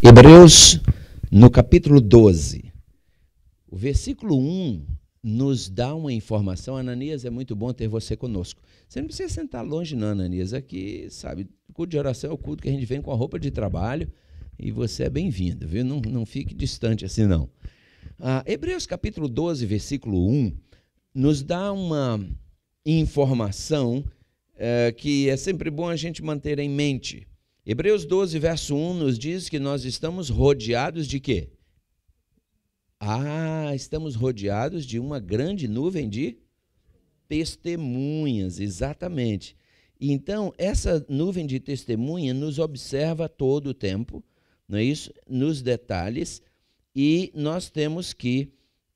Hebreus, no capítulo 12, o versículo 1 nos dá uma informação. Ananias, é muito bom ter você conosco. Você não precisa sentar longe, não, Ananias. Aqui, sabe, o culto de oração é o culto que a gente vem com a roupa de trabalho e você é bem-vindo, viu? Não, não fique distante assim, não. Ah, Hebreus, capítulo 12, versículo 1, nos dá uma informação é, que é sempre bom a gente manter em mente Hebreus 12, verso 1 nos diz que nós estamos rodeados de quê? Ah, estamos rodeados de uma grande nuvem de testemunhas, exatamente. Então, essa nuvem de testemunha nos observa todo o tempo, não é isso? Nos detalhes, e nós temos que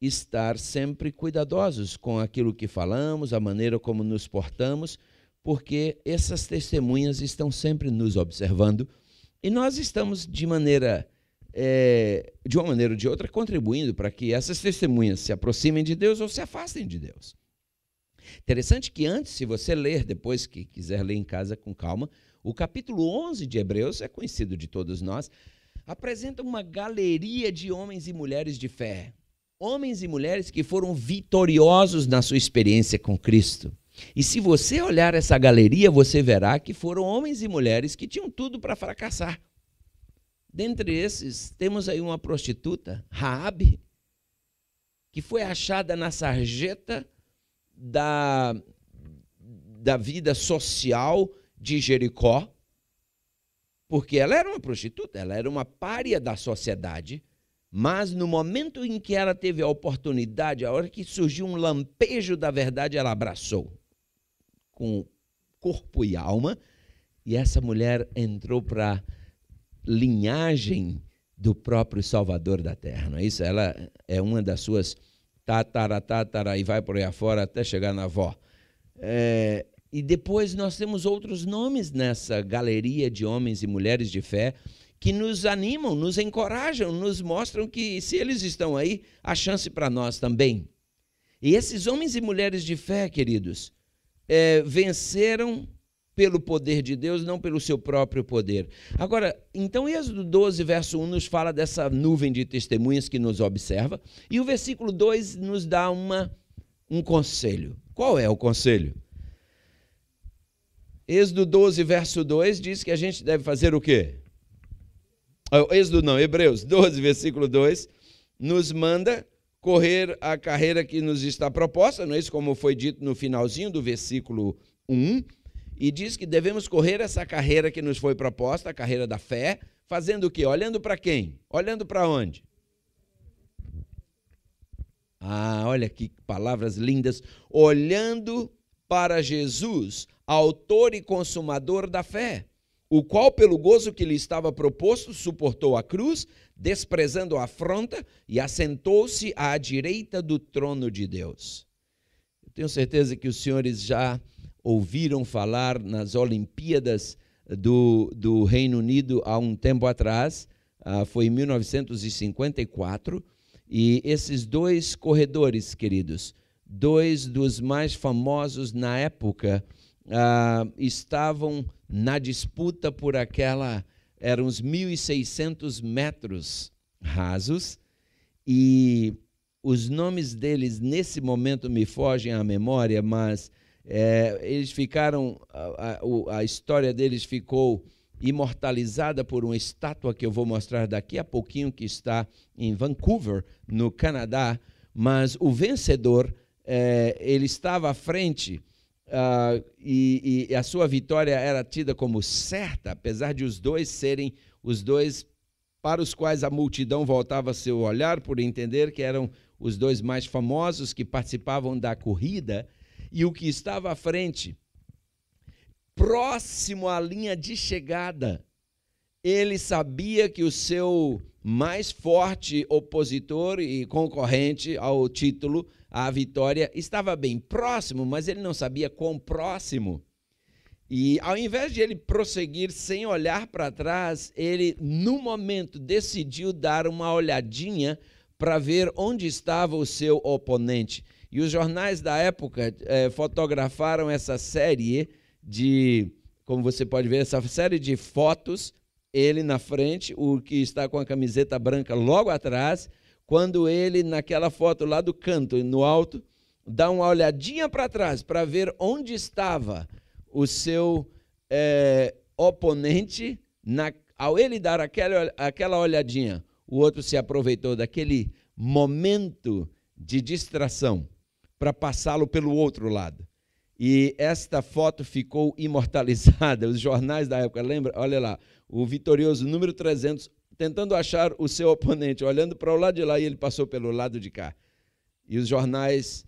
estar sempre cuidadosos com aquilo que falamos, a maneira como nos portamos porque essas testemunhas estão sempre nos observando e nós estamos de maneira é, de uma maneira ou de outra contribuindo para que essas testemunhas se aproximem de Deus ou se afastem de Deus. Interessante que antes, se você ler, depois que quiser ler em casa com calma, o capítulo 11 de Hebreus, é conhecido de todos nós, apresenta uma galeria de homens e mulheres de fé. Homens e mulheres que foram vitoriosos na sua experiência com Cristo. E se você olhar essa galeria, você verá que foram homens e mulheres que tinham tudo para fracassar. Dentre esses, temos aí uma prostituta, Raabe, que foi achada na sarjeta da, da vida social de Jericó, porque ela era uma prostituta, ela era uma pária da sociedade, mas no momento em que ela teve a oportunidade, a hora que surgiu um lampejo da verdade, ela abraçou com corpo e alma, e essa mulher entrou para linhagem do próprio Salvador da Terra, não é isso? Ela é uma das suas tatara, tatara, e vai por aí afora até chegar na avó. É, e depois nós temos outros nomes nessa galeria de homens e mulheres de fé que nos animam, nos encorajam, nos mostram que se eles estão aí, há chance para nós também. E esses homens e mulheres de fé, queridos, é, venceram pelo poder de Deus, não pelo seu próprio poder. Agora, então, Êxodo 12, verso 1, nos fala dessa nuvem de testemunhas que nos observa, e o versículo 2 nos dá uma, um conselho. Qual é o conselho? Êxodo 12, verso 2 diz que a gente deve fazer o quê? Ah, Êxodo não, Hebreus 12, versículo 2, nos manda correr a carreira que nos está proposta, não é isso como foi dito no finalzinho do versículo 1, e diz que devemos correr essa carreira que nos foi proposta, a carreira da fé, fazendo o quê? Olhando para quem? Olhando para onde? Ah, olha que palavras lindas. Olhando para Jesus, autor e consumador da fé o qual, pelo gozo que lhe estava proposto, suportou a cruz, desprezando a afronta, e assentou-se à direita do trono de Deus. Eu tenho certeza que os senhores já ouviram falar nas Olimpíadas do, do Reino Unido há um tempo atrás, ah, foi em 1954, e esses dois corredores, queridos, dois dos mais famosos na época ah, estavam na disputa por aquela. Eram uns 1.600 metros rasos, e os nomes deles nesse momento me fogem à memória, mas é, eles ficaram. A, a, a história deles ficou imortalizada por uma estátua que eu vou mostrar daqui a pouquinho, que está em Vancouver, no Canadá. Mas o vencedor, é, ele estava à frente Uh, e, e, a sua vitória era tida como certa, apesar de os dois serem os dois para os quais a multidão voltava seu olhar por entender que eram os dois mais famosos que participavam da corrida e o que estava à frente, próximo à linha de chegada, ele sabia que o seu mais forte opositor e concorrente ao título, à vitória, estava bem próximo, mas ele não sabia quão próximo. E ao invés de ele prosseguir sem olhar para trás, ele, no momento, decidiu dar uma olhadinha para ver onde estava o seu oponente. E os jornais da época eh, fotografaram essa série de como você pode ver, essa série de fotos ele na frente, o que está com a camiseta branca logo atrás, quando ele, naquela foto lá do canto, no alto, dá uma olhadinha para trás para ver onde estava o seu é, oponente, na, ao ele dar aquela, aquela olhadinha, o outro se aproveitou daquele momento de distração para passá-lo pelo outro lado. E esta foto ficou imortalizada. Os jornais da época, lembra? Olha lá o vitorioso número 300, tentando achar o seu oponente, olhando para o lado de lá e ele passou pelo lado de cá. E os jornais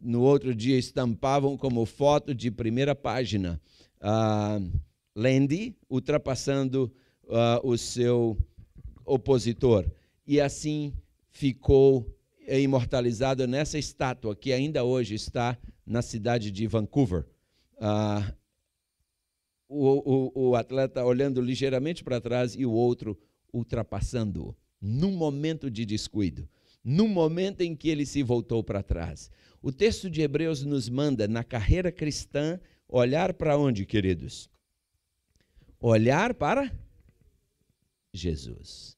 no outro dia estampavam como foto de primeira página uh, Landy ultrapassando uh, o seu opositor. E assim ficou é, imortalizado nessa estátua que ainda hoje está na cidade de Vancouver, uh, o, o, o atleta olhando ligeiramente para trás e o outro ultrapassando-o, num momento de descuido, num momento em que ele se voltou para trás. O texto de Hebreus nos manda, na carreira cristã, olhar para onde, queridos? Olhar para Jesus.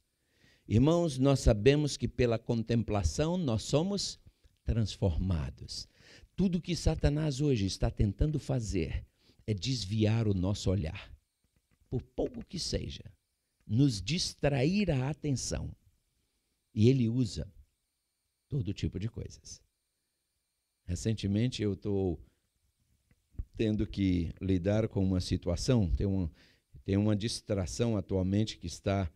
Irmãos, nós sabemos que pela contemplação nós somos transformados. Tudo que Satanás hoje está tentando fazer é desviar o nosso olhar, por pouco que seja, nos distrair a atenção. E ele usa todo tipo de coisas. Recentemente eu estou tendo que lidar com uma situação, tem uma, tem uma distração atualmente que está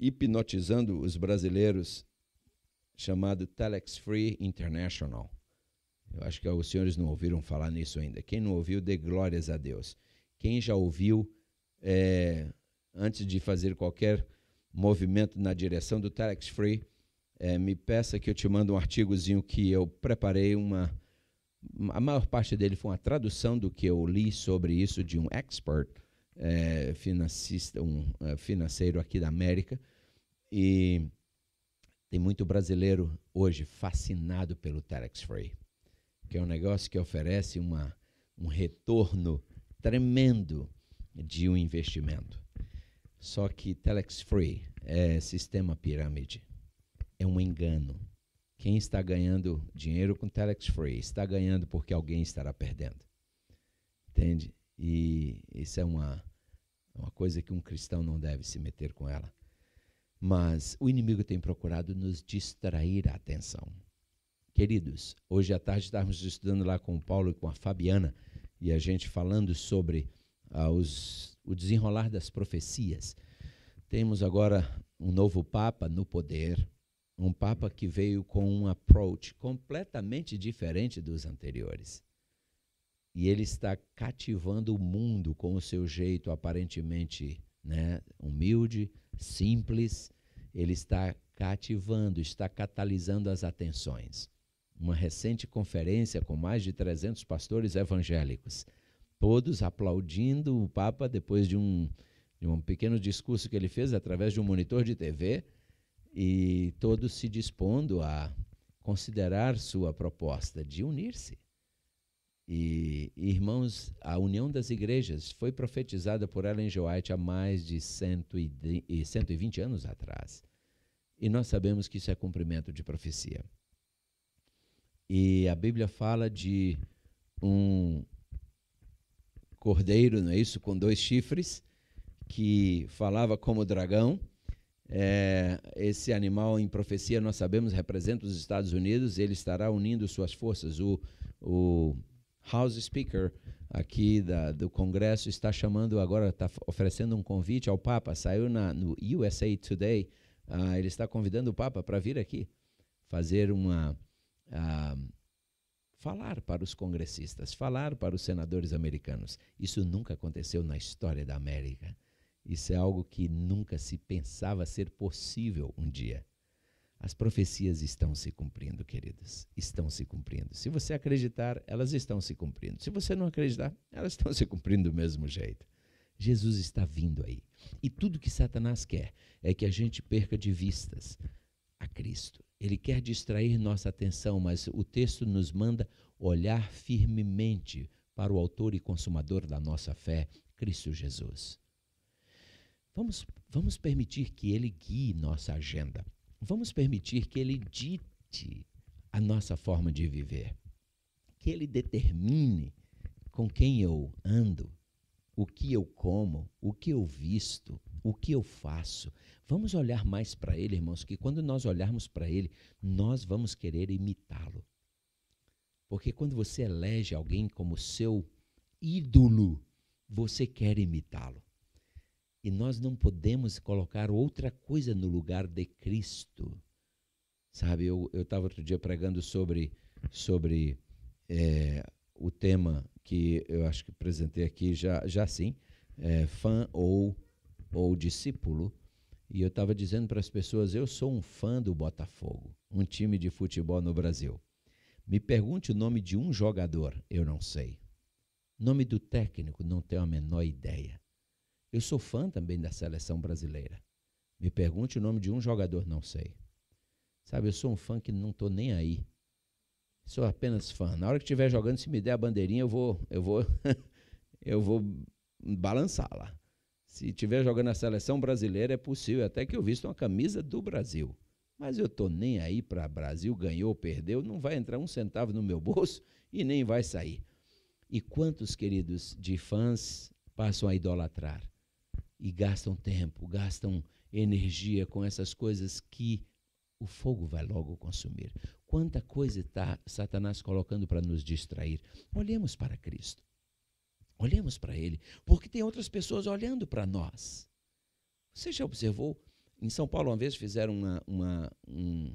hipnotizando os brasileiros, chamado Telex Free International. Eu acho que os senhores não ouviram falar nisso ainda. Quem não ouviu, dê glórias a Deus. Quem já ouviu, é, antes de fazer qualquer movimento na direção do Tax Free, é, me peça que eu te mando um artigozinho que eu preparei uma a maior parte dele foi uma tradução do que eu li sobre isso de um expert é, financista, um é, financeiro aqui da América e tem muito brasileiro hoje fascinado pelo tax free que é um negócio que oferece uma, um retorno tremendo de um investimento. Só que Telex Free é sistema pirâmide. É um engano. Quem está ganhando dinheiro com Telex Free está ganhando porque alguém estará perdendo. Entende? E isso é uma, uma coisa que um cristão não deve se meter com ela. Mas o inimigo tem procurado nos distrair a atenção. Queridos, hoje à tarde estávamos estudando lá com o Paulo e com a Fabiana e a gente falando sobre ah, os, o desenrolar das profecias. Temos agora um novo Papa no poder, um Papa que veio com um approach completamente diferente dos anteriores. E ele está cativando o mundo com o seu jeito aparentemente né, humilde, simples. Ele está cativando, está catalisando as atenções uma recente conferência com mais de 300 pastores evangélicos, todos aplaudindo o Papa depois de um, de um pequeno discurso que ele fez através de um monitor de TV e todos se dispondo a considerar sua proposta de unir-se. E, irmãos, a união das igrejas foi profetizada por Ellen G. White há mais de 120 anos atrás. E nós sabemos que isso é cumprimento de profecia. E a Bíblia fala de um cordeiro, não é isso? Com dois chifres, que falava como dragão. É, esse animal, em profecia, nós sabemos, representa os Estados Unidos. Ele estará unindo suas forças. O, o House Speaker aqui da, do Congresso está chamando agora, está oferecendo um convite ao Papa. Saiu na, no USA Today. Ah, ele está convidando o Papa para vir aqui fazer uma falar para os congressistas, falar para os senadores americanos. Isso nunca aconteceu na história da América. Isso é algo que nunca se pensava ser possível um dia. As profecias estão se cumprindo, queridos. Estão se cumprindo. Se você acreditar, elas estão se cumprindo. Se você não acreditar, elas estão se cumprindo do mesmo jeito. Jesus está vindo aí. E tudo que Satanás quer é que a gente perca de vistas a Cristo. Ele quer distrair nossa atenção, mas o texto nos manda olhar firmemente para o autor e consumador da nossa fé, Cristo Jesus. Vamos, vamos permitir que ele guie nossa agenda. Vamos permitir que ele dite a nossa forma de viver. Que ele determine com quem eu ando, o que eu como, o que eu visto, o que eu faço. Vamos olhar mais para ele, irmãos, que quando nós olharmos para ele, nós vamos querer imitá-lo. Porque quando você elege alguém como seu ídolo, você quer imitá-lo. E nós não podemos colocar outra coisa no lugar de Cristo. Sabe, eu estava outro dia pregando sobre, sobre é, o tema que eu acho que apresentei aqui já, já sim, é, fã ou ou discípulo, e eu estava dizendo para as pessoas: eu sou um fã do Botafogo, um time de futebol no Brasil. Me pergunte o nome de um jogador, eu não sei. Nome do técnico, não tenho a menor ideia. Eu sou fã também da seleção brasileira. Me pergunte o nome de um jogador, não sei. Sabe, eu sou um fã que não estou nem aí. Sou apenas fã. Na hora que estiver jogando, se me der a bandeirinha, eu vou, eu vou, eu vou balançá-la. Se estiver jogando a seleção brasileira, é possível até que eu visto uma camisa do Brasil. Mas eu tô nem aí para Brasil ganhou perdeu, não vai entrar um centavo no meu bolso e nem vai sair. E quantos queridos de fãs passam a idolatrar e gastam tempo, gastam energia com essas coisas que o fogo vai logo consumir. Quanta coisa está Satanás colocando para nos distrair. Olhemos para Cristo. Olhemos para ele, porque tem outras pessoas olhando para nós. Você já observou? Em São Paulo, uma vez fizeram uma, uma, um,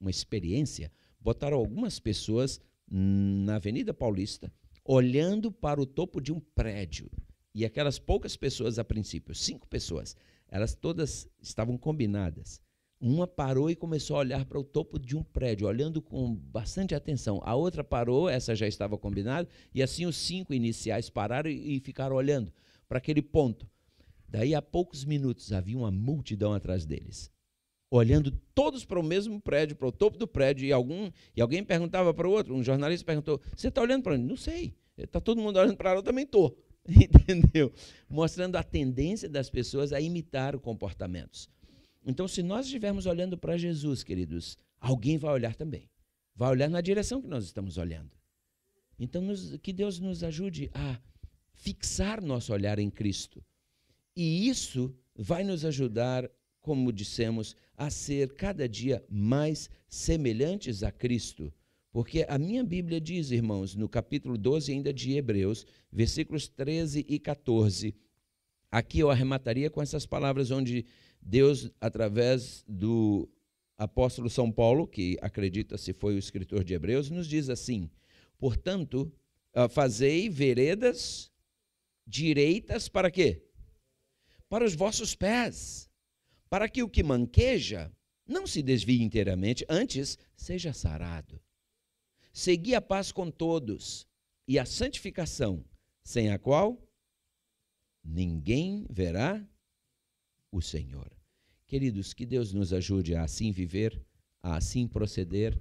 uma experiência, botaram algumas pessoas na Avenida Paulista olhando para o topo de um prédio. E aquelas poucas pessoas, a princípio, cinco pessoas, elas todas estavam combinadas uma parou e começou a olhar para o topo de um prédio, olhando com bastante atenção. A outra parou, essa já estava combinada, e assim os cinco iniciais pararam e ficaram olhando para aquele ponto. Daí a poucos minutos havia uma multidão atrás deles, olhando todos para o mesmo prédio, para o topo do prédio, e, algum, e alguém perguntava para o outro, um jornalista perguntou: Você está olhando para onde? Não sei. Está todo mundo olhando para lá, eu também estou. Entendeu? Mostrando a tendência das pessoas a imitar comportamentos. Então, se nós estivermos olhando para Jesus, queridos, alguém vai olhar também. Vai olhar na direção que nós estamos olhando. Então, nos, que Deus nos ajude a fixar nosso olhar em Cristo. E isso vai nos ajudar, como dissemos, a ser cada dia mais semelhantes a Cristo. Porque a minha Bíblia diz, irmãos, no capítulo 12 ainda de Hebreus, versículos 13 e 14. Aqui eu arremataria com essas palavras onde Deus, através do apóstolo São Paulo, que acredita-se foi o escritor de Hebreus, nos diz assim: portanto, ah, fazei veredas direitas para quê? Para os vossos pés, para que o que manqueja não se desvie inteiramente, antes seja sarado. Segui a paz com todos e a santificação, sem a qual ninguém verá o Senhor. Queridos, que Deus nos ajude a assim viver, a assim proceder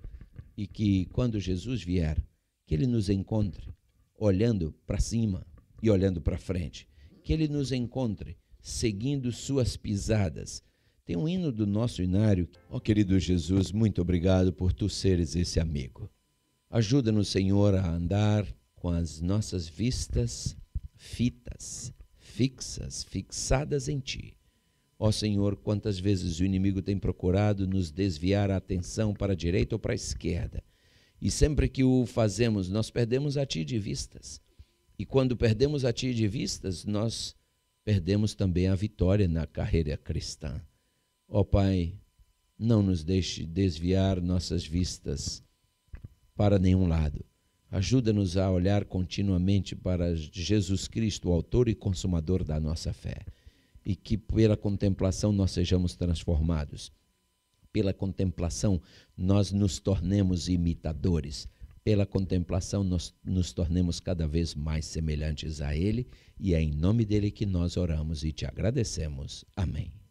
e que quando Jesus vier, que ele nos encontre olhando para cima e olhando para frente, que ele nos encontre seguindo suas pisadas. Tem um hino do nosso inário. Ó oh, querido Jesus, muito obrigado por tu seres esse amigo. Ajuda-nos, Senhor, a andar com as nossas vistas fitas, fixas, fixadas em ti Ó Senhor, quantas vezes o inimigo tem procurado nos desviar a atenção para a direita ou para a esquerda. E sempre que o fazemos, nós perdemos a Ti de vistas. E quando perdemos a Ti de vistas, nós perdemos também a vitória na carreira cristã. Ó Pai, não nos deixe desviar nossas vistas para nenhum lado. Ajuda-nos a olhar continuamente para Jesus Cristo, o autor e consumador da nossa fé e que pela contemplação nós sejamos transformados. Pela contemplação nós nos tornemos imitadores. Pela contemplação nós nos tornemos cada vez mais semelhantes a Ele e é em nome dele que nós oramos e te agradecemos. Amém.